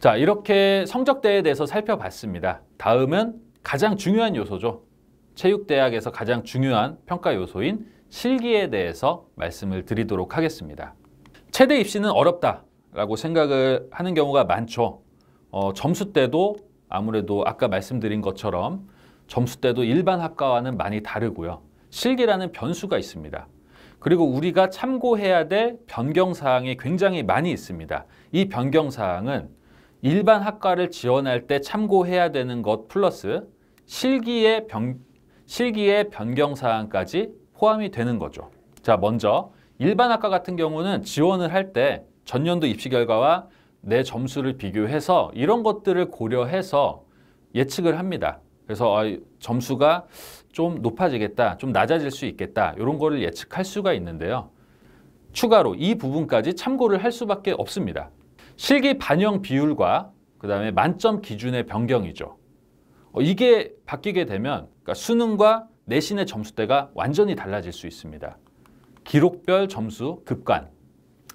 자, 이렇게 성적대에 대해서 살펴봤습니다. 다음은 가장 중요한 요소죠. 체육대학에서 가장 중요한 평가 요소인 실기에 대해서 말씀을 드리도록 하겠습니다. 최대 입시는 어렵다라고 생각을 하는 경우가 많죠. 어, 점수 때도 아무래도 아까 말씀드린 것처럼 점수 때도 일반 학과와는 많이 다르고요. 실기라는 변수가 있습니다. 그리고 우리가 참고해야 될 변경사항이 굉장히 많이 있습니다. 이 변경사항은 일반 학과를 지원할 때 참고해야 되는 것 플러스 실기의, 변, 실기의 변경사항까지 포함이 되는 거죠. 자, 먼저 일반 학과 같은 경우는 지원을 할 때 전년도 입시 결과와 내 점수를 비교해서 이런 것들을 고려해서 예측을 합니다. 그래서 어, 점수가 좀 높아지겠다, 좀 낮아질 수 있겠다 이런 거를 예측할 수가 있는데요. 추가로 이 부분까지 참고를 할 수밖에 없습니다. 실기 반영 비율과 그 다음에 만점 기준의 변경이죠. 어, 이게 바뀌게 되면 그러니까 수능과 내신의 점수대가 완전히 달라질 수 있습니다. 기록별 점수 급간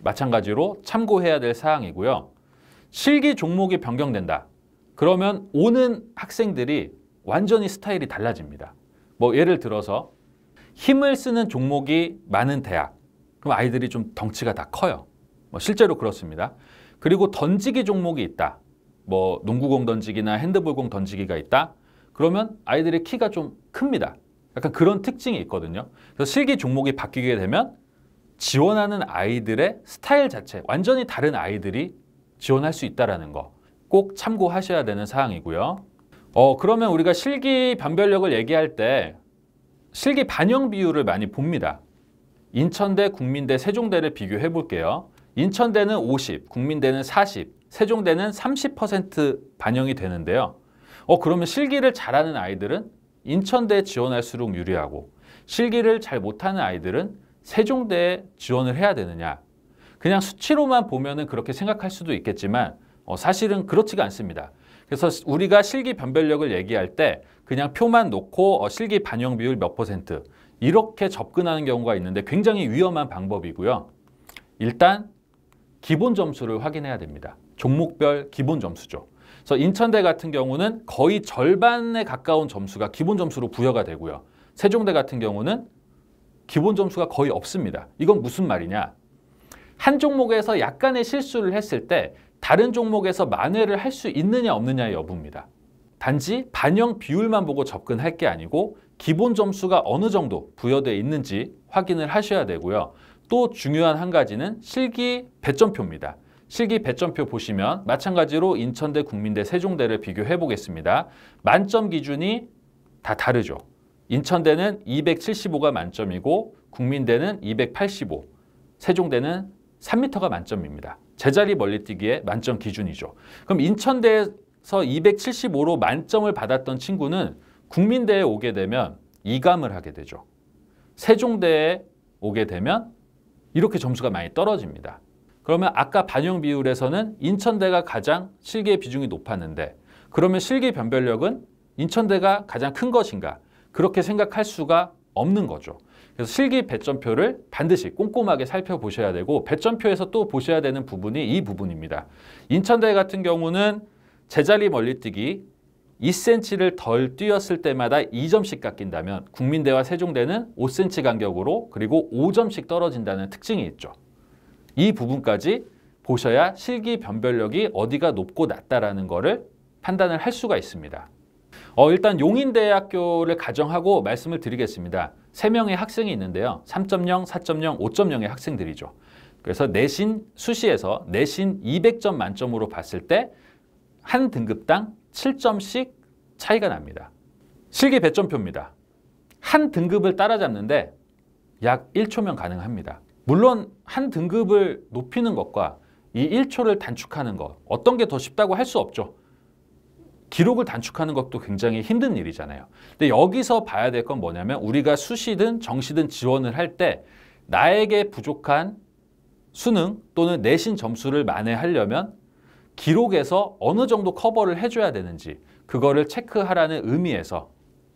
마찬가지로 참고해야 될 사항이고요. 실기 종목이 변경된다. 그러면 오는 학생들이 완전히 스타일이 달라집니다. 뭐 예를 들어서 힘을 쓰는 종목이 많은 대학 그럼 아이들이 좀 덩치가 다 커요. 뭐 실제로 그렇습니다. 그리고 던지기 종목이 있다. 뭐 농구공 던지기나 핸드볼공 던지기가 있다. 그러면 아이들의 키가 좀 큽니다. 약간 그런 특징이 있거든요. 그래서 실기 종목이 바뀌게 되면 지원하는 아이들의 스타일 자체, 완전히 다른 아이들이 지원할 수 있다는 거 꼭 참고하셔야 되는 사항이고요. 어, 그러면 우리가 실기 변별력을 얘기할 때 실기 반영 비율을 많이 봅니다. 인천대, 국민대, 세종대를 비교해 볼게요. 인천대는 50, 국민대는 40, 세종대는 30% 반영이 되는데요. 어 그러면 실기를 잘하는 아이들은 인천대에 지원할수록 유리하고 실기를 잘 못하는 아이들은 세종대에 지원을 해야 되느냐. 그냥 수치로만 보면 은 그렇게 생각할 수도 있겠지만 어, 사실은 그렇지가 않습니다. 그래서 우리가 실기 변별력을 얘기할 때 그냥 표만 놓고 어, 실기 반영 비율 몇 퍼센트 이렇게 접근하는 경우가 있는데 굉장히 위험한 방법이고요. 일단 기본 점수를 확인해야 됩니다. 종목별 기본 점수죠. 그래서 인천대 같은 경우는 거의 절반에 가까운 점수가 기본 점수로 부여가 되고요. 세종대 같은 경우는 기본 점수가 거의 없습니다. 이건 무슨 말이냐? 한 종목에서 약간의 실수를 했을 때 다른 종목에서 만회를 할 수 있느냐 없느냐의 여부입니다. 단지 반영 비율만 보고 접근할 게 아니고 기본 점수가 어느 정도 부여되어 있는지 확인을 하셔야 되고요. 또 중요한 한 가지는 실기 배점표입니다. 실기 배점표 보시면 마찬가지로 인천대, 국민대, 세종대를 비교해 보겠습니다. 만점 기준이 다 다르죠. 인천대는 275가 만점이고 국민대는 285, 세종대는 3m가 만점입니다. 제자리 멀리뛰기에 만점 기준이죠. 그럼 인천대에서 275로 만점을 받았던 친구는 국민대에 오게 되면 이감을 하게 되죠. 세종대에 오게 되면 이렇게 점수가 많이 떨어집니다. 그러면 아까 반영 비율에서는 인천대가 가장 실기의 비중이 높았는데 그러면 실기 변별력은 인천대가 가장 큰 것인가 그렇게 생각할 수가 없는 거죠. 그래서 실기 배점표를 반드시 꼼꼼하게 살펴보셔야 되고 배점표에서 또 보셔야 되는 부분이 이 부분입니다. 인천대 같은 경우는 제자리 멀리뛰기, 2cm를 덜 뛰었을 때마다 2점씩 깎인다면 국민대와 세종대는 5cm 간격으로 그리고 5점씩 떨어진다는 특징이 있죠. 이 부분까지 보셔야 실기 변별력이 어디가 높고 낮다라는 것을 판단을 할 수가 있습니다. 어, 일단 용인대학교를 가정하고 말씀을 드리겠습니다. 3명의 학생이 있는데요. 3.0, 4.0, 5.0의 학생들이죠. 그래서 내신 수시에서 내신 200점 만점으로 봤을 때 한 등급당 7점씩 차이가 납니다. 실기 배점표입니다. 한 등급을 따라잡는데 약 1초면 가능합니다. 물론 한 등급을 높이는 것과 이 1초를 단축하는 것 어떤 게 더 쉽다고 할 수 없죠. 기록을 단축하는 것도 굉장히 힘든 일이잖아요. 근데 여기서 봐야 될 건 뭐냐면 우리가 수시든 정시든 지원을 할 때 나에게 부족한 수능 또는 내신 점수를 만회하려면 기록에서 어느 정도 커버를 해줘야 되는지 그거를 체크하라는 의미에서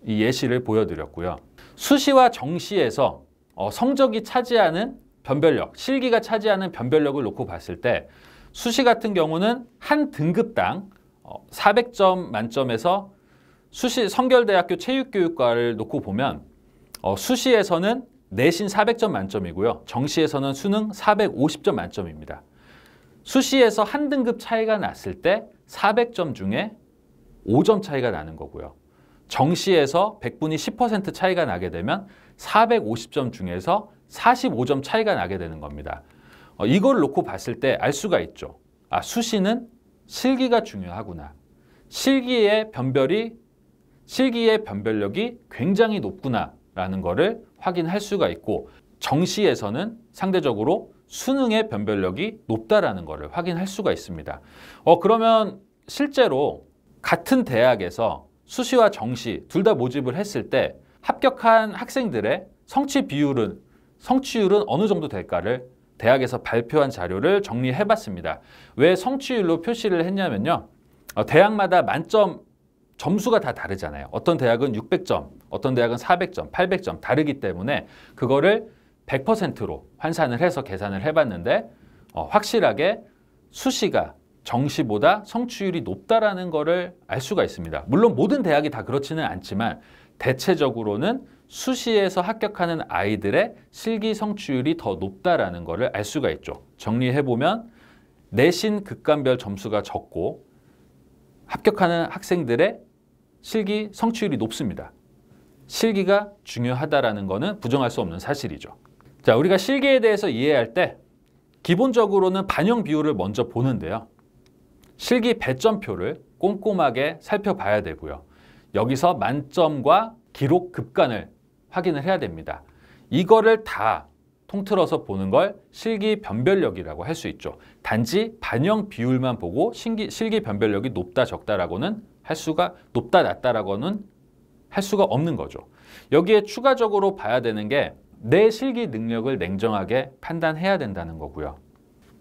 이 예시를 보여드렸고요. 수시와 정시에서 어, 성적이 차지하는 변별력, 실기가 차지하는 변별력을 놓고 봤을 때 수시 같은 경우는 한 등급당 어, 400점 만점에서 수시 성결대학교 체육교육과를 놓고 보면 어, 수시에서는 내신 400점 만점이고요. 정시에서는 수능 450점 만점입니다. 수시에서 한 등급 차이가 났을 때 400점 중에 5점 차이가 나는 거고요. 정시에서 100분이 10% 차이가 나게 되면 450점 중에서 45점 차이가 나게 되는 겁니다. 어, 이걸 놓고 봤을 때 알 수가 있죠. 아, 수시는 실기가 중요하구나. 실기의 변별이 실기의 변별력이 굉장히 높구나라는 거를 확인할 수가 있고 정시에서는 상대적으로 수능의 변별력이 높다라는 것을 확인할 수가 있습니다. 어 그러면 실제로 같은 대학에서 수시와 정시 둘 다 모집을 했을 때 합격한 학생들의 성취 비율은 성취율은 어느 정도 될까를 대학에서 발표한 자료를 정리해 봤습니다. 왜 성취율로 표시를 했냐면요. 어, 대학마다 만점 점수가 다 다르잖아요. 어떤 대학은 600점, 어떤 대학은 400점, 800점 다르기 때문에 그거를 100%로 환산을 해서 계산을 해봤는데 어, 확실하게 수시가 정시보다 성취율이 높다라는 것을 알 수가 있습니다. 물론 모든 대학이 다 그렇지는 않지만 대체적으로는 수시에서 합격하는 아이들의 실기 성취율이 더 높다라는 것을 알 수가 있죠. 정리해보면 내신 극간별 점수가 적고 합격하는 학생들의 실기 성취율이 높습니다. 실기가 중요하다는 것은 부정할 수 없는 사실이죠. 자, 우리가 실계에 대해서 이해할 때 기본적으로는 반영 비율을 먼저 보는데요. 실기 배점표를 꼼꼼하게 살펴봐야 되고요. 여기서 만점과 기록 급간을 확인을 해야 됩니다. 이거를 다 통틀어서 보는 걸 실기 변별력이라고 할 수 있죠. 단지 반영 비율만 보고 신기, 실기 변별력이 높다 적다라고는 할 수가 높다 낮다라고는 할 수가 없는 거죠. 여기에 추가적으로 봐야 되는 게내 실기 능력을 냉정하게 판단해야 된다는 거고요.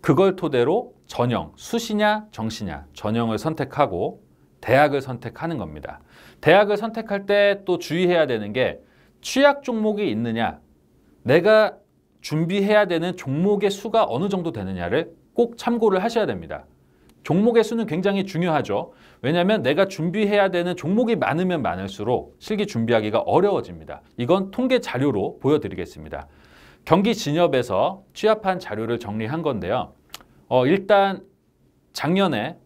그걸 토대로 전형, 수시냐 정시냐 전형을 선택하고 대학을 선택하는 겁니다. 대학을 선택할 때 또 주의해야 되는 게 취약 종목이 있느냐 내가 준비해야 되는 종목의 수가 어느 정도 되느냐를 꼭 참고를 하셔야 됩니다. 종목의 수는 굉장히 중요하죠. 왜냐하면 내가 준비해야 되는 종목이 많으면 많을수록 실기 준비하기가 어려워집니다. 이건 통계 자료로 보여드리겠습니다. 경기 진협에서 취합한 자료를 정리한 건데요. 어, 일단 작년에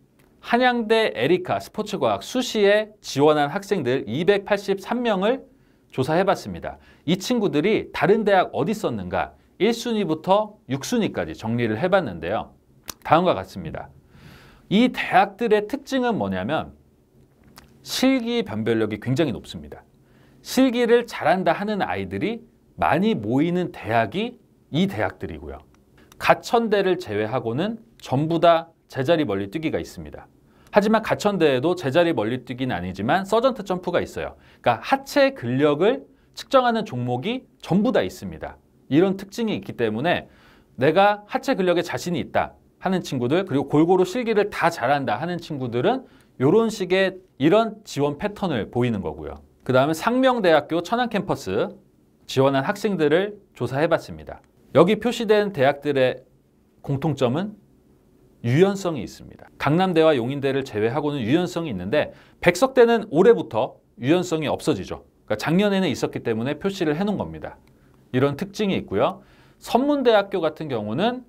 한양대 에리카 스포츠과학 수시에 지원한 학생들 283명을 조사해봤습니다. 이 친구들이 다른 대학 어디 있었는가 1순위부터 6순위까지 정리를 해봤는데요. 다음과 같습니다. 이 대학들의 특징은 뭐냐면 실기 변별력이 굉장히 높습니다. 실기를 잘한다 하는 아이들이 많이 모이는 대학이 이 대학들이고요. 가천대를 제외하고는 전부 다 제자리 멀리뛰기가 있습니다. 하지만 가천대에도 제자리 멀리뛰기는 아니지만 서전트 점프가 있어요. 그러니까 하체 근력을 측정하는 종목이 전부 다 있습니다. 이런 특징이 있기 때문에 내가 하체 근력에 자신이 있다. 하는 친구들 그리고 골고루 실기를 다 잘한다 하는 친구들은 이런 식의 이런 지원 패턴을 보이는 거고요. 그 다음에 상명대학교 천안 캠퍼스 지원한 학생들을 조사해봤습니다. 여기 표시된 대학들의 공통점은 유연성이 있습니다. 강남대와 용인대를 제외하고는 유연성이 있는데 백석대는 올해부터 유연성이 없어지죠. 그러니까 작년에는 있었기 때문에 표시를 해놓은 겁니다. 이런 특징이 있고요. 선문대학교 같은 경우는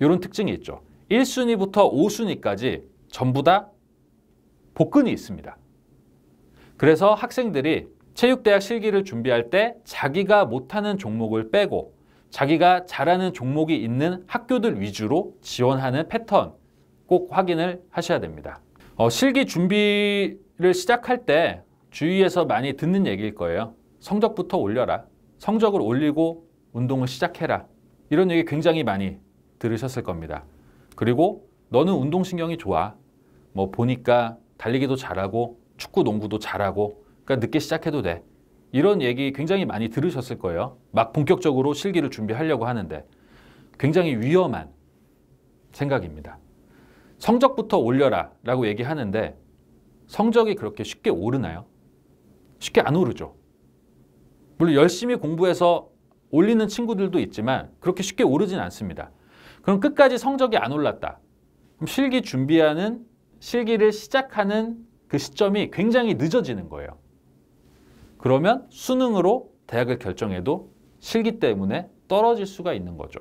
이런 특징이 있죠. 1순위부터 5순위까지 전부 다 복근이 있습니다. 그래서 학생들이 체육대학 실기를 준비할 때 자기가 못하는 종목을 빼고 자기가 잘하는 종목이 있는 학교들 위주로 지원하는 패턴 꼭 확인을 하셔야 됩니다. 어, 실기 준비를 시작할 때 주위에서 많이 듣는 얘기일 거예요. 성적부터 올려라. 성적을 올리고 운동을 시작해라. 이런 얘기 굉장히 많이 들으셨을 겁니다. 그리고 너는 운동신경이 좋아. 뭐 보니까 달리기도 잘하고 축구, 농구도 잘하고 그러니까 늦게 시작해도 돼. 이런 얘기 굉장히 많이 들으셨을 거예요. 막 본격적으로 실기를 준비하려고 하는데 굉장히 위험한 생각입니다. 성적부터 올려라 라고 얘기하는데 성적이 그렇게 쉽게 오르나요? 쉽게 안 오르죠. 물론 열심히 공부해서 올리는 친구들도 있지만 그렇게 쉽게 오르진 않습니다. 그럼 끝까지 성적이 안 올랐다. 그럼 실기 준비하는 실기를 시작하는 그 시점이 굉장히 늦어지는 거예요. 그러면 수능으로 대학을 결정해도 실기 때문에 떨어질 수가 있는 거죠.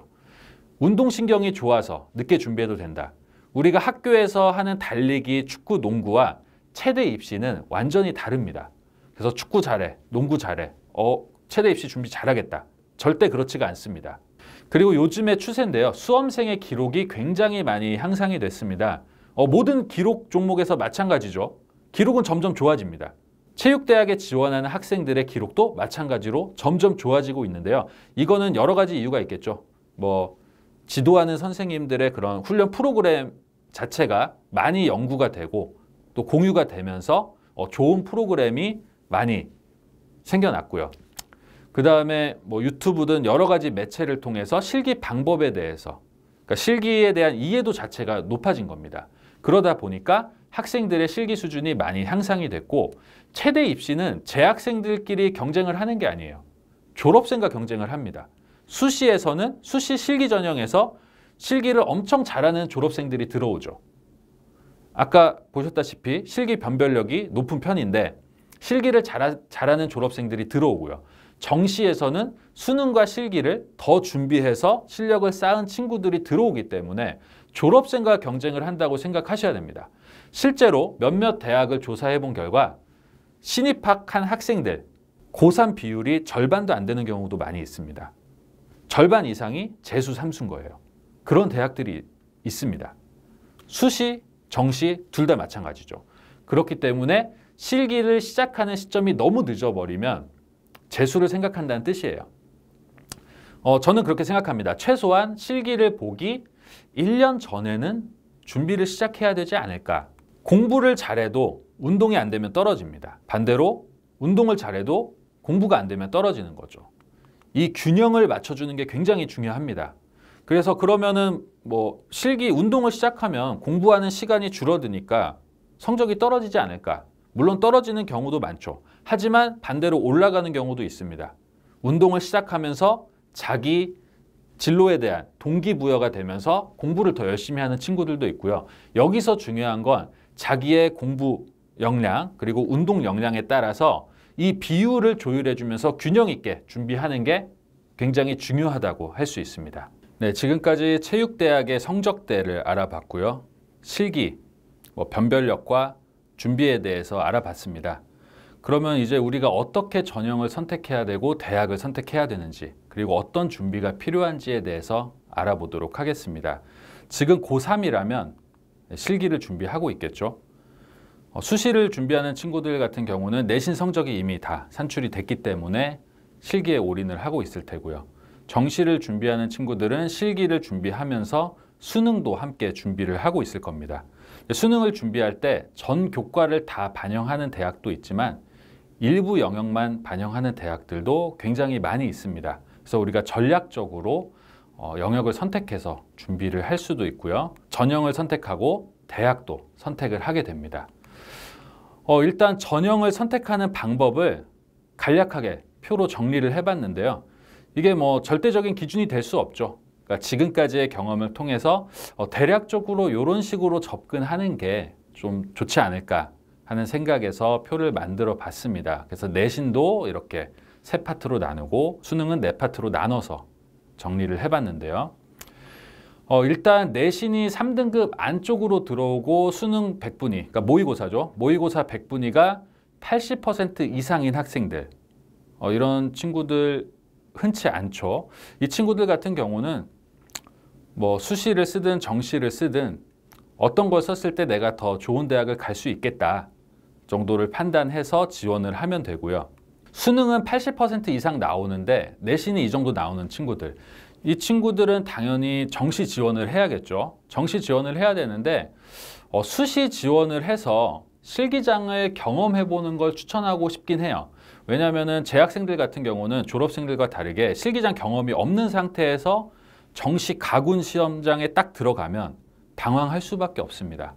운동신경이 좋아서 늦게 준비해도 된다. 우리가 학교에서 하는 달리기, 축구, 농구와 체대 입시는 완전히 다릅니다. 그래서 축구 잘해, 농구 잘해, 어, 체대 입시 준비 잘하겠다. 절대 그렇지가 않습니다. 그리고 요즘의 추세인데요. 수험생의 기록이 굉장히 많이 향상이 됐습니다. 어, 모든 기록 종목에서 마찬가지죠. 기록은 점점 좋아집니다. 체육대학에 지원하는 학생들의 기록도 마찬가지로 점점 좋아지고 있는데요. 이거는 여러 가지 이유가 있겠죠. 뭐 지도하는 선생님들의 그런 훈련 프로그램 자체가 많이 연구가 되고 또 공유가 되면서 어, 좋은 프로그램이 많이 생겨났고요. 그 다음에 뭐 유튜브든 여러 가지 매체를 통해서 실기 방법에 대해서 그러니까 실기에 대한 이해도 자체가 높아진 겁니다. 그러다 보니까 학생들의 실기 수준이 많이 향상이 됐고 최대 입시는 재학생들끼리 경쟁을 하는 게 아니에요. 졸업생과 경쟁을 합니다. 수시에서는 수시 실기 전형에서 실기를 엄청 잘하는 졸업생들이 들어오죠. 아까 보셨다시피 실기 변별력이 높은 편인데 실기를 잘하, 잘하는 졸업생들이 들어오고요. 정시에서는 수능과 실기를 더 준비해서 실력을 쌓은 친구들이 들어오기 때문에 졸업생과 경쟁을 한다고 생각하셔야 됩니다. 실제로 몇몇 대학을 조사해 본 결과 신입학한 학생들 고3 비율이 절반도 안 되는 경우도 많이 있습니다. 절반 이상이 재수 삼수인 거예요. 그런 대학들이 있습니다. 수시, 정시 둘 다 마찬가지죠. 그렇기 때문에 실기를 시작하는 시점이 너무 늦어버리면 재수를 생각한다는 뜻이에요. 어, 저는 그렇게 생각합니다. 최소한 실기를 보기 1년 전에는 준비를 시작해야 되지 않을까. 공부를 잘해도 운동이 안 되면 떨어집니다. 반대로 운동을 잘해도 공부가 안 되면 떨어지는 거죠. 이 균형을 맞춰주는 게 굉장히 중요합니다. 그래서 그러면은 뭐 실기 운동을 시작하면 공부하는 시간이 줄어드니까 성적이 떨어지지 않을까. 물론 떨어지는 경우도 많죠. 하지만 반대로 올라가는 경우도 있습니다. 운동을 시작하면서 자기 진로에 대한 동기부여가 되면서 공부를 더 열심히 하는 친구들도 있고요. 여기서 중요한 건 자기의 공부 역량 그리고 운동 역량에 따라서 이 비율을 조율해 주면서 균형 있게 준비하는 게 굉장히 중요하다고 할 수 있습니다. 네, 지금까지 체육대학의 성적대를 알아봤고요. 실기, 뭐 변별력과 준비에 대해서 알아봤습니다. 그러면 이제 우리가 어떻게 전형을 선택해야 되고 대학을 선택해야 되는지 그리고 어떤 준비가 필요한지에 대해서 알아보도록 하겠습니다. 지금 고3이라면 실기를 준비하고 있겠죠. 어, 수시를 준비하는 친구들 같은 경우는 내신 성적이 이미 다 산출이 됐기 때문에 실기에 올인을 하고 있을 테고요. 정시를 준비하는 친구들은 실기를 준비하면서 수능도 함께 준비를 하고 있을 겁니다. 수능을 준비할 때 전 교과를 다 반영하는 대학도 있지만 일부 영역만 반영하는 대학들도 굉장히 많이 있습니다. 그래서 우리가 전략적으로 어, 영역을 선택해서 준비를 할 수도 있고요. 전형을 선택하고 대학도 선택을 하게 됩니다. 어, 일단 전형을 선택하는 방법을 간략하게 표로 정리를 해봤는데요. 이게 뭐 절대적인 기준이 될 수 없죠. 그러니까 지금까지의 경험을 통해서 어, 대략적으로 이런 식으로 접근하는 게 좀 좋지 않을까 하는 생각에서 표를 만들어 봤습니다. 그래서 내신도 이렇게 세 파트로 나누고 수능은 네 파트로 나눠서 정리를 해봤는데요. 어, 일단 내신이 3등급 안쪽으로 들어오고 수능 100분위, 그러니까 모의고사죠. 모의고사 100분위가 80% 이상인 학생들, 어, 이런 친구들 흔치 않죠. 이 친구들 같은 경우는 뭐 수시를 쓰든 정시를 쓰든 어떤 걸 썼을 때 내가 더 좋은 대학을 갈 수 있겠다 정도를 판단해서 지원을 하면 되고요. 수능은 80% 이상 나오는데 내신이 이 정도 나오는 친구들 이 친구들은 당연히 정시 지원을 해야겠죠. 정시 지원을 해야 되는데 어, 수시 지원을 해서 실기장을 경험해보는 걸 추천하고 싶긴 해요. 왜냐하면 재학생들 같은 경우는 졸업생들과 다르게 실기장 경험이 없는 상태에서 정시 가군 시험장에 딱 들어가면 당황할 수밖에 없습니다.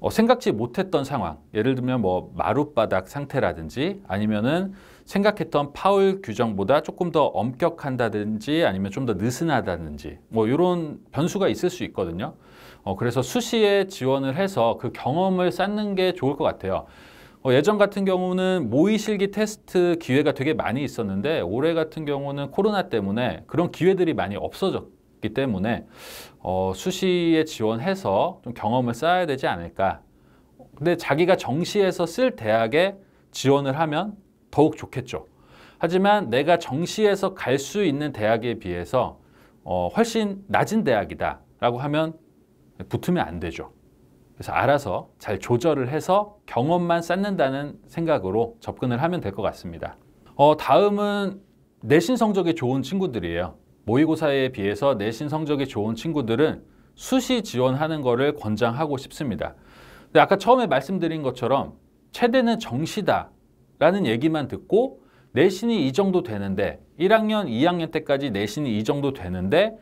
어, 생각지 못했던 상황, 예를 들면 뭐 마룻바닥 상태라든지 아니면은 생각했던 파울 규정보다 조금 더 엄격한다든지 아니면 좀 더 느슨하다든지 뭐 이런 변수가 있을 수 있거든요. 어, 그래서 수시에 지원을 해서 그 경험을 쌓는 게 좋을 것 같아요. 어, 예전 같은 경우는 모의실기 테스트 기회가 되게 많이 있었는데 올해 같은 경우는 코로나 때문에 그런 기회들이 많이 없어졌기 때문에 어, 수시에 지원해서 좀 경험을 쌓아야 되지 않을까. 근데 자기가 정시에서 쓸 대학에 지원을 하면 더욱 좋겠죠. 하지만 내가 정시에서 갈 수 있는 대학에 비해서 어, 훨씬 낮은 대학이다 라고 하면 붙으면 안 되죠. 그래서 알아서 잘 조절을 해서 경험만 쌓는다는 생각으로 접근을 하면 될 것 같습니다. 어, 다음은 내신 성적이 좋은 친구들이에요. 모의고사에 비해서 내신 성적이 좋은 친구들은 수시 지원하는 것을 권장하고 싶습니다. 근데 아까 처음에 말씀드린 것처럼 최대는 정시다 라는 얘기만 듣고 내신이 이 정도 되는데 1학년, 2학년 때까지 내신이 이 정도 되는데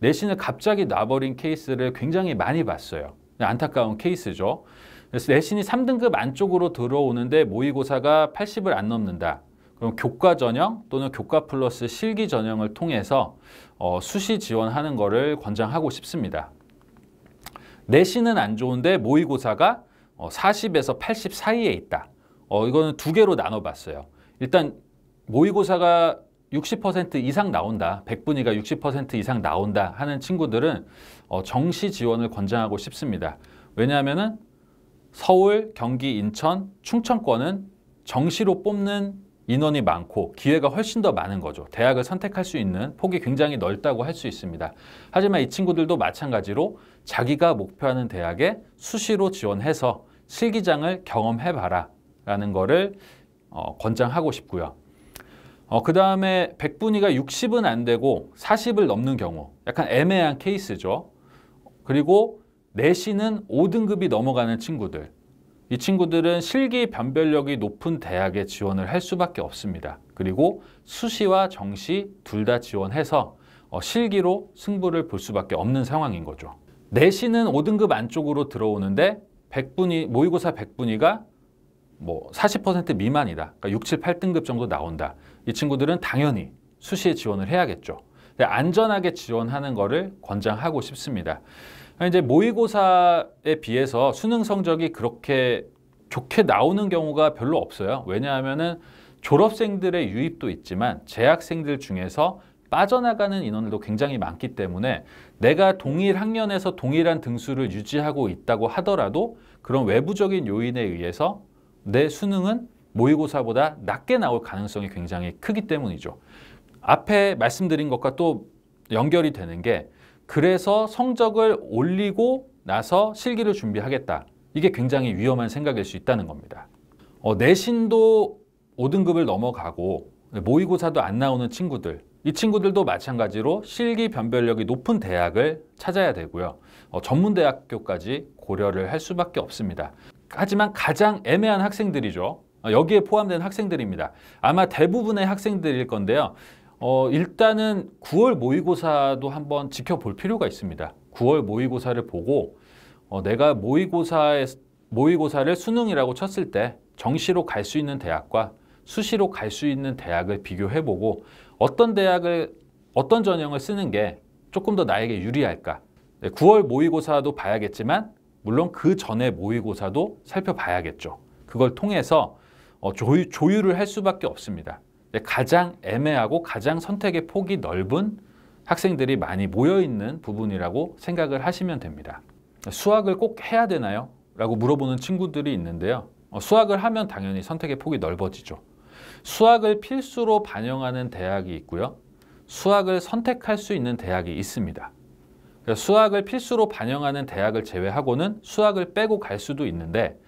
내신을 갑자기 놔버린 케이스를 굉장히 많이 봤어요. 안타까운 케이스죠. 그래서 내신이 3등급 안쪽으로 들어오는데 모의고사가 80을 안 넘는다. 그럼 교과 전형 또는 교과 플러스 실기 전형을 통해서 어, 수시 지원하는 것을 권장하고 싶습니다. 내신은 안 좋은데 모의고사가 어, 40에서 80 사이에 있다. 어, 이거는 두 개로 나눠봤어요. 일단 모의고사가 60% 이상 나온다, 100분위가 60% 이상 나온다 하는 친구들은 어, 정시 지원을 권장하고 싶습니다. 왜냐하면 서울, 경기, 인천, 충청권은 정시로 뽑는 인원이 많고 기회가 훨씬 더 많은 거죠. 대학을 선택할 수 있는 폭이 굉장히 넓다고 할 수 있습니다. 하지만 이 친구들도 마찬가지로 자기가 목표하는 대학에 수시로 지원해서 실기장을 경험해봐라 라는 거를 어, 권장하고 싶고요. 어, 그 다음에 백분위가 60은 안 되고 40을 넘는 경우 약간 애매한 케이스죠. 그리고 내신은 5등급이 넘어가는 친구들 이 친구들은 실기 변별력이 높은 대학에 지원을 할 수밖에 없습니다. 그리고 수시와 정시 둘 다 지원해서 어, 실기로 승부를 볼 수밖에 없는 상황인 거죠. 내신은 5등급 안쪽으로 들어오는데 100분이 모의고사 100분위가 뭐 40% 미만이다. 그러니까 6, 7, 8등급 정도 나온다. 이 친구들은 당연히 수시에 지원을 해야겠죠. 안전하게 지원하는 거를 권장하고 싶습니다. 이제 모의고사에 비해서 수능 성적이 그렇게 좋게 나오는 경우가 별로 없어요. 왜냐하면 졸업생들의 유입도 있지만 재학생들 중에서 빠져나가는 인원도 굉장히 많기 때문에 내가 동일 학년에서 동일한 등수를 유지하고 있다고 하더라도 그런 외부적인 요인에 의해서 내 수능은 모의고사보다 낮게 나올 가능성이 굉장히 크기 때문이죠. 앞에 말씀드린 것과 또 연결이 되는 게 그래서 성적을 올리고 나서 실기를 준비하겠다. 이게 굉장히 위험한 생각일 수 있다는 겁니다. 어, 내신도 5등급을 넘어가고 모의고사도 안 나오는 친구들 이 친구들도 마찬가지로 실기 변별력이 높은 대학을 찾아야 되고요. 어, 전문대학교까지 고려를 할 수밖에 없습니다. 하지만 가장 애매한 학생들이죠. 어, 여기에 포함된 학생들입니다. 아마 대부분의 학생들일 건데요. 어, 일단은 9월 모의고사도 한번 지켜볼 필요가 있습니다. 9월 모의고사를 보고 어, 내가 모의고사에, 모의고사를 수능이라고 쳤을 때 정시로 갈 수 있는 대학과 수시로 갈 수 있는 대학을 비교해보고 어떤 대학을 어떤 전형을 쓰는 게 조금 더 나에게 유리할까 9월 모의고사도 봐야겠지만 물론 그 전에 모의고사도 살펴봐야겠죠. 그걸 통해서 어, 조율을 할 수밖에 없습니다. 가장 애매하고 가장 선택의 폭이 넓은 학생들이 많이 모여있는 부분이라고 생각을 하시면 됩니다. 수학을 꼭 해야 되나요? 라고 물어보는 친구들이 있는데요. 어, 수학을 하면 당연히 선택의 폭이 넓어지죠. 수학을 필수로 반영하는 대학이 있고요. 수학을 선택할 수 있는 대학이 있습니다. 수학을 필수로 반영하는 대학을 제외하고는 수학을 빼고 갈 수도 있는데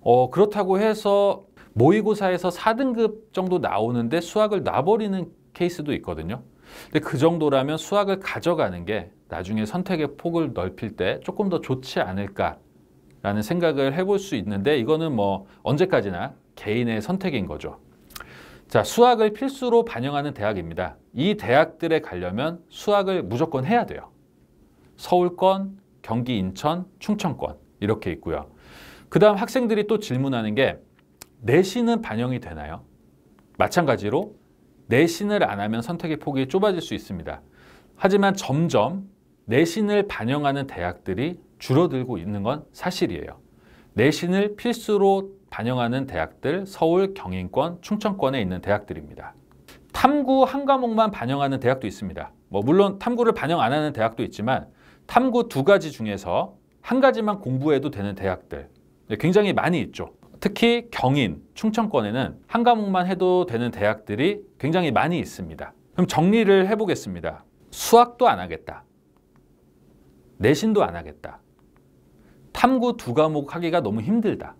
어, 그렇다고 해서 모의고사에서 4등급 정도 나오는데 수학을 놔버리는 케이스도 있거든요. 근데 그 정도라면 수학을 가져가는 게 나중에 선택의 폭을 넓힐 때 조금 더 좋지 않을까라는 생각을 해볼 수 있는데 이거는 뭐 언제까지나 개인의 선택인 거죠. 자, 수학을 필수로 반영하는 대학입니다. 이 대학들에 가려면 수학을 무조건 해야 돼요. 서울권, 경기, 인천, 충청권 이렇게 있고요. 그 다음 학생들이 또 질문하는 게 내신은 반영이 되나요? 마찬가지로 내신을 안 하면 선택의 폭이 좁아질 수 있습니다. 하지만 점점 내신을 반영하는 대학들이 줄어들고 있는 건 사실이에요. 내신을 필수로 반영하는 대학들 서울, 경인권, 충청권에 있는 대학들입니다. 탐구 한 과목만 반영하는 대학도 있습니다. 뭐 물론 탐구를 반영 안 하는 대학도 있지만 탐구 두 가지 중에서 한 가지만 공부해도 되는 대학들 굉장히 많이 있죠. 특히 경인, 충청권에는 한 과목만 해도 되는 대학들이 굉장히 많이 있습니다. 그럼 정리를 해보겠습니다. 수학도 안 하겠다. 내신도 안 하겠다. 탐구 두 과목 하기가 너무 힘들다.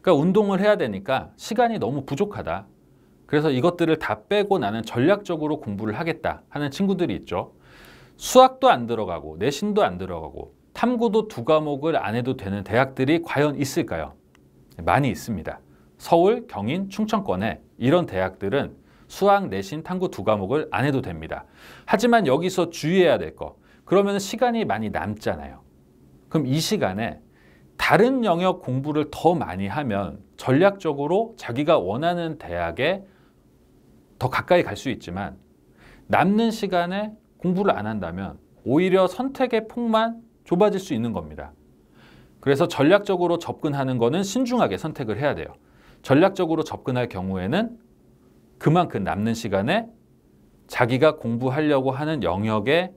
그러니까 운동을 해야 되니까 시간이 너무 부족하다. 그래서 이것들을 다 빼고 나는 전략적으로 공부를 하겠다 하는 친구들이 있죠. 수학도 안 들어가고 내신도 안 들어가고 탐구도 두 과목을 안 해도 되는 대학들이 과연 있을까요? 많이 있습니다. 서울, 경인, 충청권에 이런 대학들은 수학, 내신, 탐구 두 과목을 안 해도 됩니다. 하지만 여기서 주의해야 될 거. 그러면 시간이 많이 남잖아요. 그럼 이 시간에 다른 영역 공부를 더 많이 하면 전략적으로 자기가 원하는 대학에 더 가까이 갈 수 있지만 남는 시간에 공부를 안 한다면 오히려 선택의 폭만 좁아질 수 있는 겁니다. 그래서 전략적으로 접근하는 거는 신중하게 선택을 해야 돼요. 전략적으로 접근할 경우에는 그만큼 남는 시간에 자기가 공부하려고 하는 영역에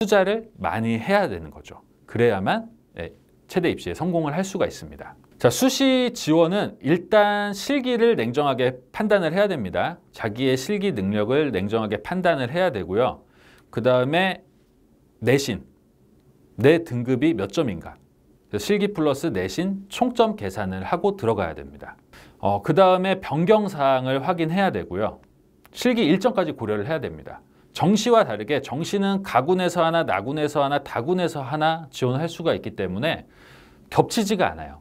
투자를 많이 해야 되는 거죠. 그래야만 예, 최대 입시에 성공을 할 수가 있습니다. 자, 수시 지원은 일단 실기를 냉정하게 판단을 해야 됩니다. 자기의 실기 능력을 냉정하게 판단을 해야 되고요. 그 다음에 내신, 내 등급이 몇 점인가 실기 플러스 내신 총점 계산을 하고 들어가야 됩니다. 어, 그 다음에 변경사항을 확인해야 되고요. 실기 일정까지 고려를 해야 됩니다. 정시와 다르게 정시는 가군에서 하나, 나군에서 하나, 다군에서 하나 지원할 수가 있기 때문에 겹치지가 않아요.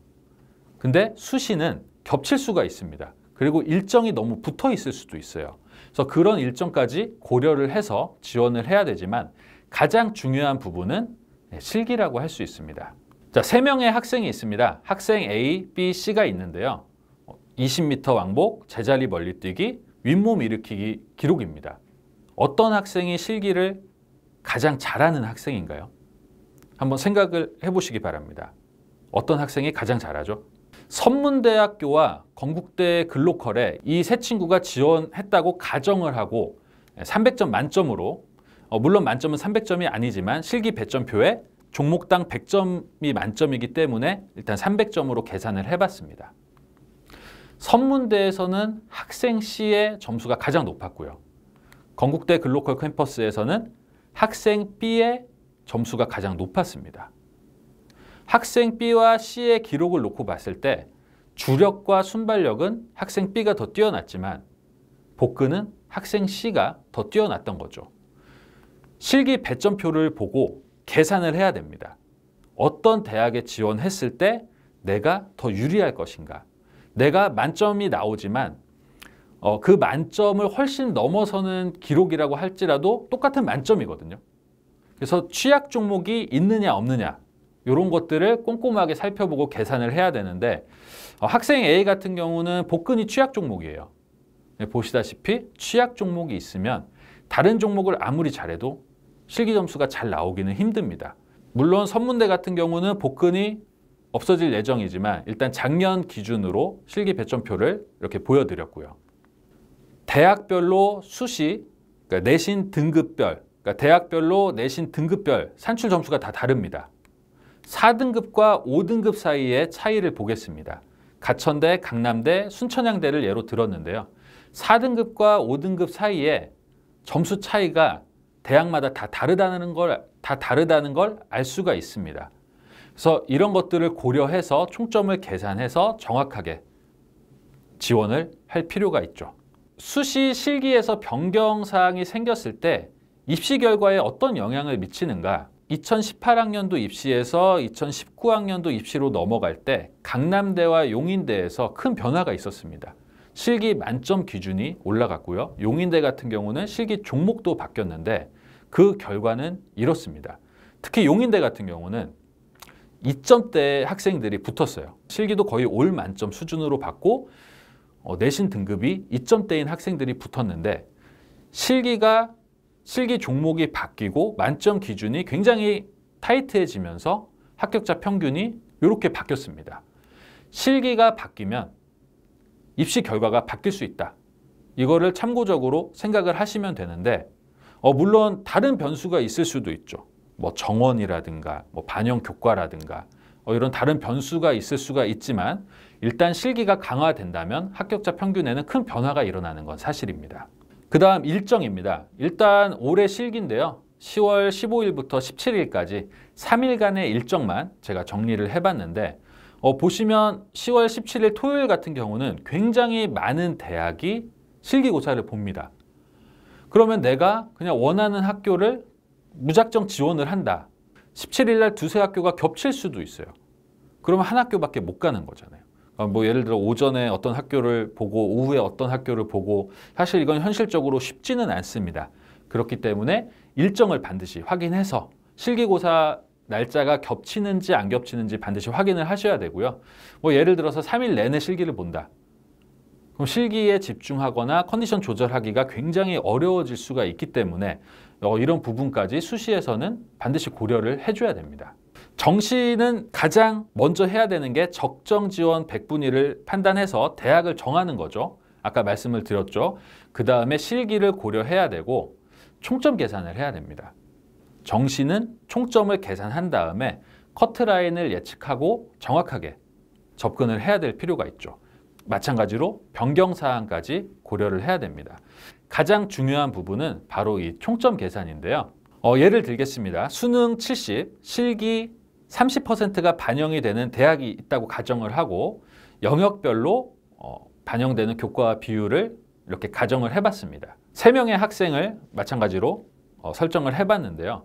근데 수시는 겹칠 수가 있습니다. 그리고 일정이 너무 붙어 있을 수도 있어요. 그래서 그런 일정까지 고려를 해서 지원을 해야 되지만 가장 중요한 부분은 네, 실기라고 할 수 있습니다. 자, 3명의 학생이 있습니다. 학생 A, B, C가 있는데요. 20m 왕복, 제자리 멀리뛰기, 윗몸 일으키기 기록입니다. 어떤 학생이 실기를 가장 잘하는 학생인가요? 한번 생각을 해보시기 바랍니다. 어떤 학생이 가장 잘하죠? 선문대학교와 건국대 글로컬에 이 세 친구가 지원했다고 가정을 하고 300점 만점으로 어, 물론 만점은 300점이 아니지만 실기 배점표에 종목당 100점이 만점이기 때문에 일단 300점으로 계산을 해봤습니다. 선문대에서는 학생 C의 점수가 가장 높았고요. 건국대 글로컬 캠퍼스에서는 학생 B의 점수가 가장 높았습니다. 학생 B와 C의 기록을 놓고 봤을 때 주력과 순발력은 학생 B가 더 뛰어났지만 복근은 학생 C가 더 뛰어났던 거죠. 실기 배점표를 보고 계산을 해야 됩니다. 어떤 대학에 지원했을 때 내가 더 유리할 것인가. 내가 만점이 나오지만 어, 그 만점을 훨씬 넘어서는 기록이라고 할지라도 똑같은 만점이거든요. 그래서 취약 종목이 있느냐 없느냐 이런 것들을 꼼꼼하게 살펴보고 계산을 해야 되는데 어, 학생 A 같은 경우는 복근이 취약 종목이에요. 네, 보시다시피 취약 종목이 있으면 다른 종목을 아무리 잘해도 실기 점수가 잘 나오기는 힘듭니다. 물론 선문대 같은 경우는 복근이 없어질 예정이지만 일단 작년 기준으로 실기 배점표를 이렇게 보여드렸고요. 대학별로 수시, 그러니까 내신 등급별, 그러니까 대학별로 내신 등급별 산출 점수가 다 다릅니다. 4등급과 5등급 사이의 차이를 보겠습니다. 가천대, 강남대, 순천향대를 예로 들었는데요. 4등급과 5등급 사이에 점수 차이가 대학마다 다 다르다는 걸 다 다르다는 걸 알 수가 있습니다. 그래서 이런 것들을 고려해서 총점을 계산해서 정확하게 지원을 할 필요가 있죠. 수시 실기에서 변경 사항이 생겼을 때 입시 결과에 어떤 영향을 미치는가? 2018학년도 입시에서 2019학년도 입시로 넘어갈 때 강남대와 용인대에서 큰 변화가 있었습니다. 실기 만점 기준이 올라갔고요. 용인대 같은 경우는 실기 종목도 바뀌었는데 그 결과는 이렇습니다. 특히 용인대 같은 경우는 2점대 학생들이 붙었어요. 실기도 거의 올 만점 수준으로 받고 어, 내신 등급이 2점대인 학생들이 붙었는데 실기가 실기 종목이 바뀌고 만점 기준이 굉장히 타이트해지면서 합격자 평균이 이렇게 바뀌었습니다. 실기가 바뀌면 입시 결과가 바뀔 수 있다. 이거를 참고적으로 생각을 하시면 되는데 어, 물론 다른 변수가 있을 수도 있죠. 뭐 정원이라든가 뭐 반영 교과라든가 어, 이런 다른 변수가 있을 수가 있지만 일단 실기가 강화된다면 합격자 평균에는 큰 변화가 일어나는 건 사실입니다. 그 다음 일정입니다. 일단 올해 실기인데요. 10월 15일부터 17일까지 3일간의 일정만 제가 정리를 해봤는데 어, 보시면 10월 17일 토요일 같은 경우는 굉장히 많은 대학이 실기고사를 봅니다. 그러면 내가 그냥 원하는 학교를 무작정 지원을 한다. 17일 날 두세 학교가 겹칠 수도 있어요. 그러면 한 학교밖에 못 가는 거잖아요. 뭐 예를 들어 오전에 어떤 학교를 보고 오후에 어떤 학교를 보고 사실 이건 현실적으로 쉽지는 않습니다. 그렇기 때문에 일정을 반드시 확인해서 실기고사 날짜가 겹치는지 안 겹치는지 반드시 확인을 하셔야 되고요. 뭐 예를 들어서 3일 내내 실기를 본다. 그럼 실기에 집중하거나 컨디션 조절하기가 굉장히 어려워질 수가 있기 때문에 어, 이런 부분까지 수시에서는 반드시 고려를 해줘야 됩니다. 정시는 가장 먼저 해야 되는 게 적정 지원 100분위를 판단해서 대학을 정하는 거죠. 아까 말씀을 드렸죠. 그 다음에 실기를 고려해야 되고 총점 계산을 해야 됩니다. 정시는 총점을 계산한 다음에 커트라인을 예측하고 정확하게 접근을 해야 될 필요가 있죠. 마찬가지로 변경 사항까지 고려를 해야 됩니다. 가장 중요한 부분은 바로 이 총점 계산인데요. 어, 예를 들겠습니다. 수능 70, 실기 30%가 반영이 되는 대학이 있다고 가정을 하고 영역별로 어, 반영되는 교과 비율을 이렇게 가정을 해봤습니다. 3명의 학생을 마찬가지로 어, 설정을 해봤는데요.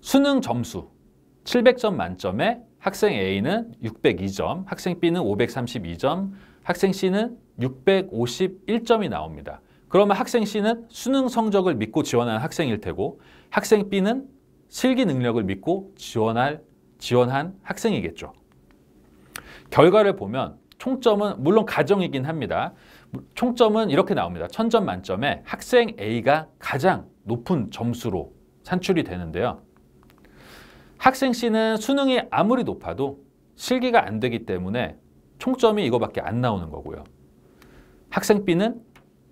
수능 점수 700점 만점에 학생 A는 602점, 학생 B는 532점, 학생 C는 651점이 나옵니다. 그러면 학생 C는 수능 성적을 믿고 지원한 학생일 테고 학생 B는 실기 능력을 믿고 지원할 지원한 학생이겠죠. 결과를 보면 총점은 물론 가정이긴 합니다. 총점은 이렇게 나옵니다. 천 점 만점에 학생 A가 가장 높은 점수로 산출이 되는데요. 학생 C는 수능이 아무리 높아도 실기가 안 되기 때문에 총점이 이거밖에 안 나오는 거고요. 학생비는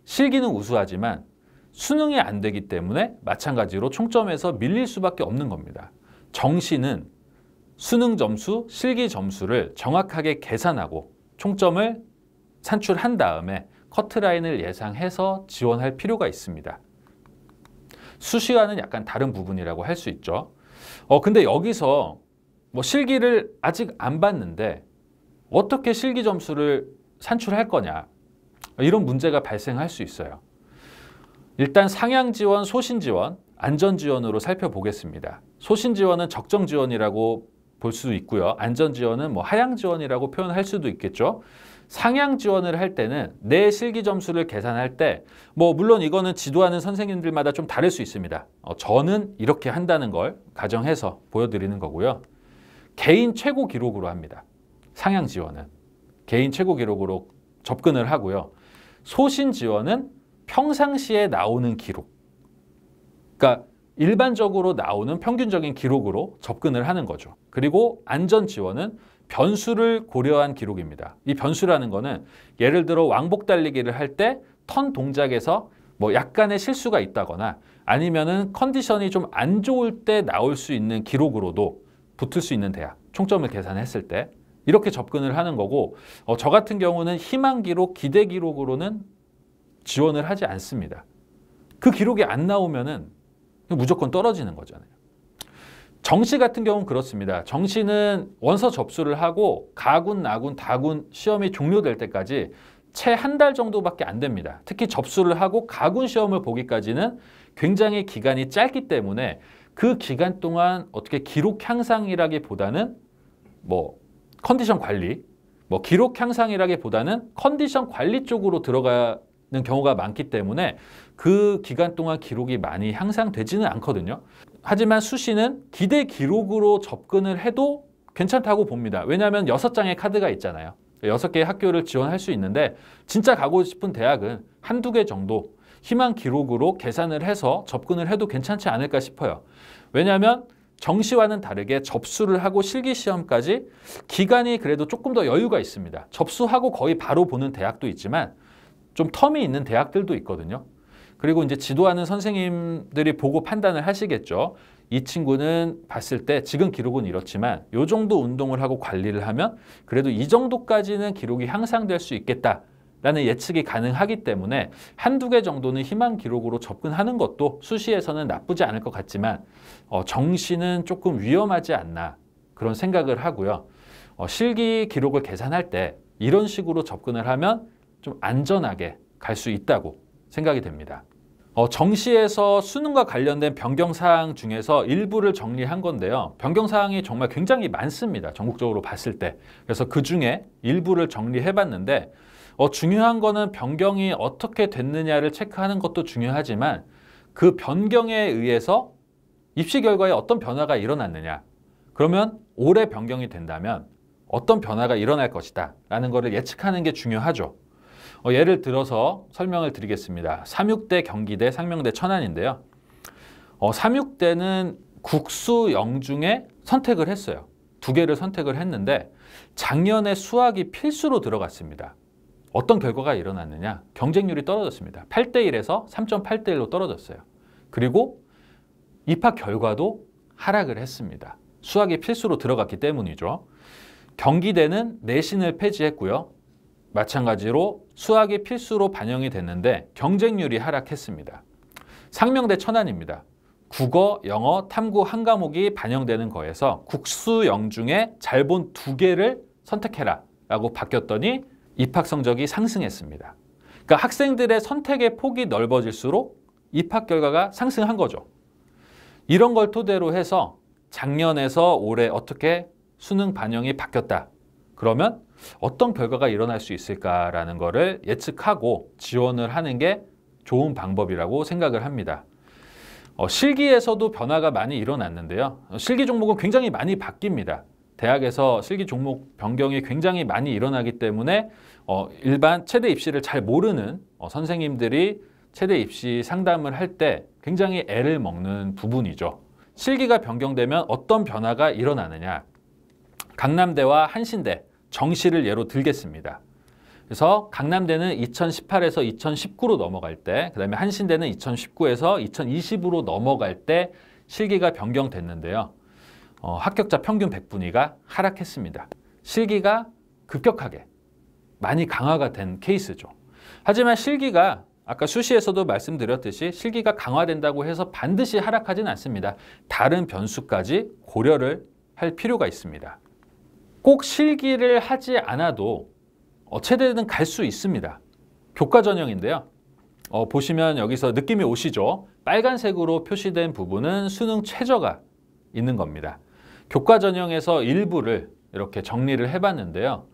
실기는 우수하지만 수능이 안 되기 때문에 마찬가지로 총점에서 밀릴 수밖에 없는 겁니다. 정시는 수능 점수, 실기 점수를 정확하게 계산하고 총점을 산출한 다음에 커트라인을 예상해서 지원할 필요가 있습니다. 수시와는 약간 다른 부분이라고 할 수 있죠. 어, 근데 여기서 뭐 실기를 아직 안 봤는데 어떻게 실기 점수를 산출할 거냐 이런 문제가 발생할 수 있어요. 일단 상향 지원, 소신 지원, 안전 지원으로 살펴보겠습니다. 소신 지원은 적정 지원이라고 볼 수도 있고요. 안전 지원은 뭐 하향 지원이라고 표현할 수도 있겠죠. 상향 지원을 할 때는 내 실기 점수를 계산할 때 뭐 물론 이거는 지도하는 선생님들마다 좀 다를 수 있습니다. 어, 저는 이렇게 한다는 걸 가정해서 보여드리는 거고요. 개인 최고 기록으로 합니다. 상향 지원은 개인 최고 기록으로 접근을 하고요. 소신 지원은 평상시에 나오는 기록. 그러니까 일반적으로 나오는 평균적인 기록으로 접근을 하는 거죠. 그리고 안전 지원은 변수를 고려한 기록입니다. 이 변수라는 거는 예를 들어 왕복 달리기를 할 때 턴 동작에서 뭐 약간의 실수가 있다거나 아니면은 컨디션이 좀 안 좋을 때 나올 수 있는 기록으로도 붙을 수 있는 대학 총점을 계산했을 때 이렇게 접근을 하는 거고 어, 저 같은 경우는 희망 기록, 기대 기록으로는 지원을 하지 않습니다. 그 기록이 안 나오면은 무조건 떨어지는 거잖아요. 정시 같은 경우는 그렇습니다. 정시는 원서 접수를 하고 가군, 나군, 다군 시험이 종료될 때까지 채 한 달 정도밖에 안 됩니다. 특히 접수를 하고 가군 시험을 보기까지는 굉장히 기간이 짧기 때문에 그 기간 동안 어떻게 기록 향상이라기보다는 뭐 컨디션 관리, 뭐 기록 향상이라기보다는 컨디션 관리 쪽으로 들어가는 경우가 많기 때문에 그 기간 동안 기록이 많이 향상되지는 않거든요. 하지만 수시는 기대 기록으로 접근을 해도 괜찮다고 봅니다. 왜냐하면 6 장의 카드가 있잖아요. 6 개의 학교를 지원할 수 있는데 진짜 가고 싶은 대학은 한두 개 정도 희망 기록으로 계산을 해서 접근을 해도 괜찮지 않을까 싶어요. 왜냐하면 정시와는 다르게 접수를 하고 실기시험까지 기간이 그래도 조금 더 여유가 있습니다. 접수하고 거의 바로 보는 대학도 있지만 좀 텀이 있는 대학들도 있거든요. 그리고 이제 지도하는 선생님들이 보고 판단을 하시겠죠. 이 친구는 봤을 때 지금 기록은 이렇지만 요 정도 운동을 하고 관리를 하면 그래도 이 정도까지는 기록이 향상될 수 있겠다. 라는 예측이 가능하기 때문에 한두 개 정도는 희망 기록으로 접근하는 것도 수시에서는 나쁘지 않을 것 같지만 어, 정시는 조금 위험하지 않나 그런 생각을 하고요. 어, 실기 기록을 계산할 때 이런 식으로 접근을 하면 좀 안전하게 갈 수 있다고 생각이 됩니다. 어, 정시에서 수능과 관련된 변경사항 중에서 일부를 정리한 건데요. 변경사항이 정말 굉장히 많습니다. 전국적으로 봤을 때. 그래서 그 중에 일부를 정리해봤는데 어, 중요한 거는 변경이 어떻게 됐느냐를 체크하는 것도 중요하지만 그 변경에 의해서 입시 결과에 어떤 변화가 일어났느냐 그러면 올해 변경이 된다면 어떤 변화가 일어날 것이다 라는 것을 예측하는 게 중요하죠. 어, 예를 들어서 설명을 드리겠습니다. 삼육대 경기대 상명대 천안인데요. 어, 삼육대는 국수 영 중에 선택을 했어요. 두 개를 선택을 했는데 작년에 수학이 필수로 들어갔습니다. 어떤 결과가 일어났느냐? 경쟁률이 떨어졌습니다. 8대1에서 3.8대1로 떨어졌어요. 그리고 입학 결과도 하락을 했습니다. 수학이 필수로 들어갔기 때문이죠. 경기대는 내신을 폐지했고요. 마찬가지로 수학이 필수로 반영이 됐는데 경쟁률이 하락했습니다. 상명대 천안입니다. 국어, 영어, 탐구 한 과목이 반영되는 거에서 국수 영 중에 잘 본 두 개를 선택해라 라고 바뀌었더니 입학 성적이 상승했습니다. 그러니까 학생들의 선택의 폭이 넓어질수록 입학 결과가 상승한 거죠. 이런 걸 토대로 해서 작년에서 올해 어떻게 수능 반영이 바뀌었다. 그러면 어떤 결과가 일어날 수 있을까라는 거를 예측하고 지원을 하는 게 좋은 방법이라고 생각을 합니다. 어, 실기에서도 변화가 많이 일어났는데요. 실기 종목은 굉장히 많이 바뀝니다. 대학에서 실기 종목 변경이 굉장히 많이 일어나기 때문에 어, 일반 최대 입시를 잘 모르는 어, 선생님들이 최대 입시 상담을 할 때 굉장히 애를 먹는 부분이죠. 실기가 변경되면 어떤 변화가 일어나느냐. 강남대와 한신대, 정시를 예로 들겠습니다. 그래서 강남대는 2018에서 2019로 넘어갈 때, 그 다음에 한신대는 2019에서 2020으로 넘어갈 때 실기가 변경됐는데요. 어, 합격자 평균 100분위가 하락했습니다. 실기가 급격하게 많이 강화가 된 케이스죠. 하지만 실기가 아까 수시에서도 말씀드렸듯이 실기가 강화된다고 해서 반드시 하락하진 않습니다. 다른 변수까지 고려를 할 필요가 있습니다. 꼭 실기를 하지 않아도 어, 체대는 갈 수 있습니다. 교과 전형인데요. 어, 보시면 여기서 느낌이 오시죠? 빨간색으로 표시된 부분은 수능 최저가 있는 겁니다. 교과 전형에서 일부를 이렇게 정리를 해봤는데요.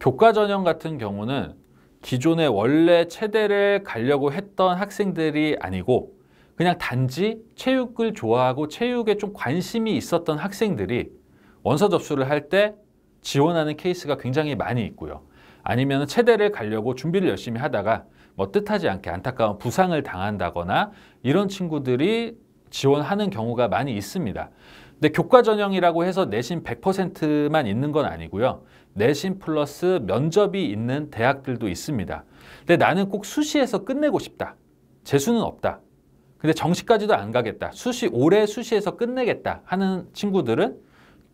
교과 전형 같은 경우는 기존의 원래 체대를 가려고 했던 학생들이 아니고 그냥 단지 체육을 좋아하고 체육에 좀 관심이 있었던 학생들이 원서 접수를 할 때 지원하는 케이스가 굉장히 많이 있고요. 아니면 체대를 가려고 준비를 열심히 하다가 뭐 뜻하지 않게 안타까운 부상을 당한다거나 이런 친구들이 지원하는 경우가 많이 있습니다. 근데 교과 전형이라고 해서 내신 100%만 있는 건 아니고요. 내신 플러스 면접이 있는 대학들도 있습니다. 근데 나는 꼭 수시에서 끝내고 싶다. 재수는 없다. 근데 정시까지도 안 가겠다. 수시 올해 수시에서 끝내겠다 하는 친구들은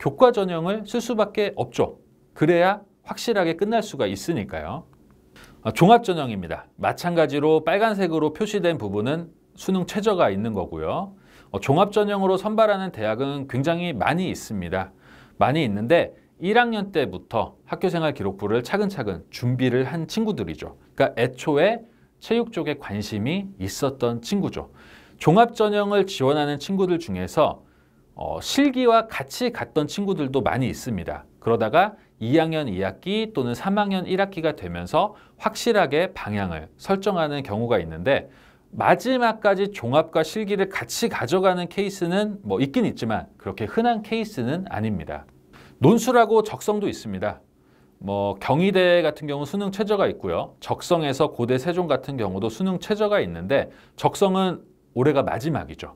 교과 전형을 쓸 수밖에 없죠. 그래야 확실하게 끝날 수가 있으니까요. 어, 종합 전형입니다. 마찬가지로 빨간색으로 표시된 부분은 수능 최저가 있는 거고요. 어, 종합전형으로 선발하는 대학은 굉장히 많이 있습니다. 많이 있는데 1학년 때부터 학교생활 기록부를 차근차근 준비를 한 친구들이죠. 그러니까 애초에 체육 쪽에 관심이 있었던 친구죠. 종합전형을 지원하는 친구들 중에서 어, 실기와 같이 갔던 친구들도 많이 있습니다. 그러다가 2학년 2학기 또는 3학년 1학기가 되면서 확실하게 방향을 설정하는 경우가 있는데 마지막까지 종합과 실기를 같이 가져가는 케이스는 뭐 있긴 있지만 그렇게 흔한 케이스는 아닙니다. 논술하고 적성도 있습니다. 뭐 경희대 같은 경우 수능 최저가 있고요. 적성에서 고대 세종 같은 경우도 수능 최저가 있는데 적성은 올해가 마지막이죠.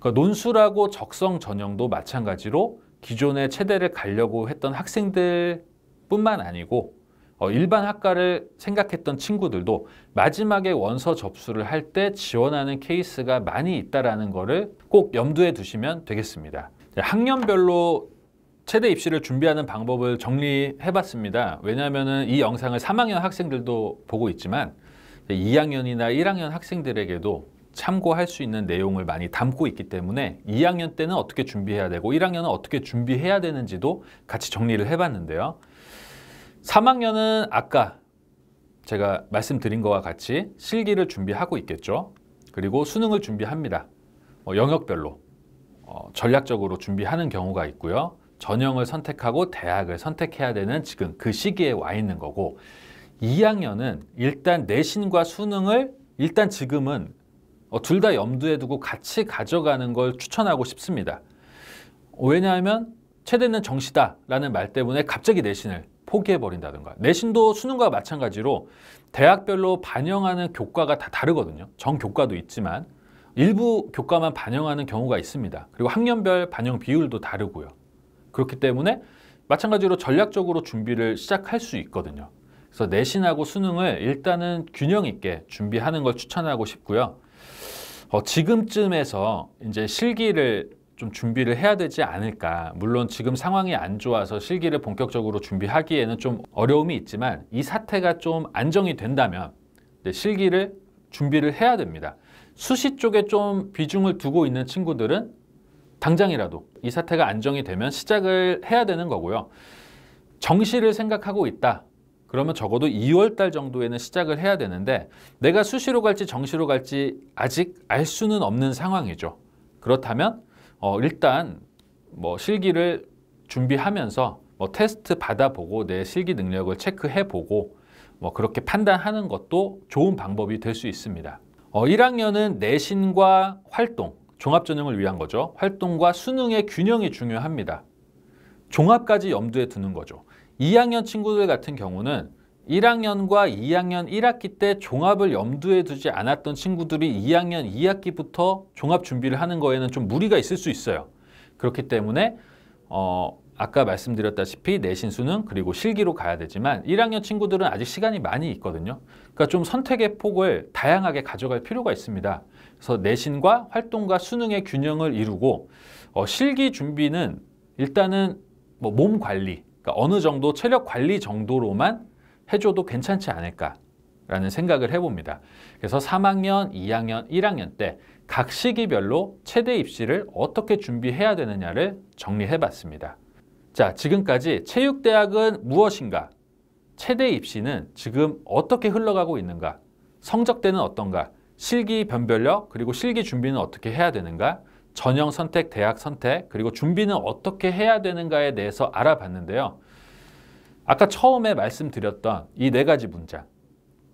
그러니까 논술하고 적성 전형도 마찬가지로 기존의 체대를 가려고 했던 학생들 뿐만 아니고 어, 일반 학과를 생각했던 친구들도 마지막에 원서 접수를 할 때 지원하는 케이스가 많이 있다라는 거를 꼭 염두에 두시면 되겠습니다. 네, 학년별로 최대 입시를 준비하는 방법을 정리해봤습니다. 왜냐하면 이 영상을 3학년 학생들도 보고 있지만 2학년이나 1학년 학생들에게도 참고할 수 있는 내용을 많이 담고 있기 때문에 2학년 때는 어떻게 준비해야 되고 1학년은 어떻게 준비해야 되는지도 같이 정리를 해봤는데요. 3학년은 아까 제가 말씀드린 것과 같이 실기를 준비하고 있겠죠. 그리고 수능을 준비합니다. 뭐 영역별로 어, 전략적으로 준비하는 경우가 있고요. 전형을 선택하고 대학을 선택해야 되는 지금 그 시기에 와 있는 거고 2학년은 일단 내신과 수능을 일단 지금은 어, 둘다 염두에 두고 같이 가져가는 걸 추천하고 싶습니다. 왜냐하면 최대는 정시다라는 말 때문에 갑자기 내신을 포기해버린다든가 내신도 수능과 마찬가지로 대학별로 반영하는 교과가 다 다르거든요. 전교과도 있지만 일부 교과만 반영하는 경우가 있습니다. 그리고 학년별 반영 비율도 다르고요. 그렇기 때문에 마찬가지로 전략적으로 준비를 시작할 수 있거든요. 그래서 내신하고 수능을 일단은 균형 있게 준비하는 걸 추천하고 싶고요. 어, 지금쯤에서 이제 실기를 좀 준비를 해야 되지 않을까. 물론 지금 상황이 안 좋아서 실기를 본격적으로 준비하기에는 좀 어려움이 있지만 이 사태가 좀 안정이 된다면 실기를 준비를 해야 됩니다. 수시 쪽에 좀 비중을 두고 있는 친구들은 당장이라도 이 사태가 안정이 되면 시작을 해야 되는 거고요. 정시를 생각하고 있다. 그러면 적어도 2월 달 정도에는 시작을 해야 되는데 내가 수시로 갈지 정시로 갈지 아직 알 수는 없는 상황이죠. 그렇다면 어, 일단 뭐 실기를 준비하면서 뭐 테스트 받아보고 내 실기 능력을 체크해보고 뭐 그렇게 판단하는 것도 좋은 방법이 될 수 있습니다. 어, 1학년은 내신과 활동, 종합전형을 위한 거죠. 활동과 수능의 균형이 중요합니다. 종합까지 염두에 두는 거죠. 2학년 친구들 같은 경우는 1학년과 2학년 1학기 때 종합을 염두에 두지 않았던 친구들이 2학년 2학기부터 종합 준비를 하는 거에는 좀 무리가 있을 수 있어요. 그렇기 때문에 어, 아까 말씀드렸다시피 내신 수능 그리고 실기로 가야 되지만 1학년 친구들은 아직 시간이 많이 있거든요. 그러니까 좀 선택의 폭을 다양하게 가져갈 필요가 있습니다. 그래서 내신과 활동과 수능의 균형을 이루고 어, 실기 준비는 일단은 뭐 몸 관리, 그러니까 어느 정도 체력 관리 정도로만 해줘도 괜찮지 않을까라는 생각을 해봅니다. 그래서 3학년, 2학년, 1학년 때 각 시기별로 체대 입시를 어떻게 준비해야 되느냐를 정리해봤습니다. 자, 지금까지 체육대학은 무엇인가? 체대 입시는 지금 어떻게 흘러가고 있는가? 성적대는 어떤가? 실기 변별력, 그리고 실기 준비는 어떻게 해야 되는가? 전형 선택, 대학 선택, 그리고 준비는 어떻게 해야 되는가에 대해서 알아봤는데요. 아까 처음에 말씀드렸던 이 네 가지 문장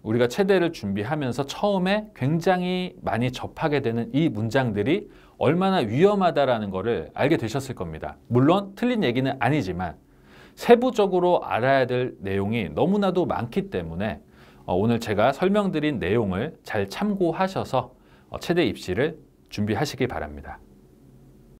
우리가 체대를 준비하면서 처음에 굉장히 많이 접하게 되는 이 문장들이 얼마나 위험하다라는 것을 알게 되셨을 겁니다. 물론 틀린 얘기는 아니지만 세부적으로 알아야 될 내용이 너무나도 많기 때문에 어, 오늘 제가 설명드린 내용을 잘 참고하셔서 어, 체대 입시를 준비하시기 바랍니다.